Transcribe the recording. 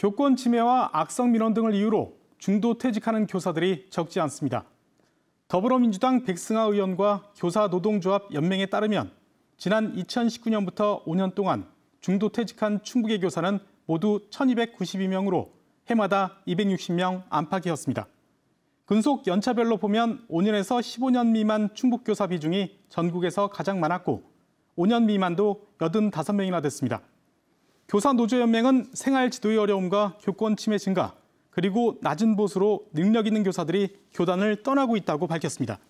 교권 침해와 악성 민원 등을 이유로 중도 퇴직하는 교사들이 적지 않습니다. 더불어민주당 백승하 의원과 교사노동조합 연맹에 따르면 지난 2019년부터 5년 동안 중도 퇴직한 충북의 교사는 모두 1,292명으로 해마다 260명 안팎이었습니다. 근속 연차별로 보면 5년에서 15년 미만 충북 교사 비중이 전국에서 가장 많았고 5년 미만도 85명이나 됐습니다. 교사노조연맹은 생활 지도의 어려움과 교권 침해 증가, 그리고 낮은 보수로 능력 있는 교사들이 교단을 떠나고 있다고 밝혔습니다.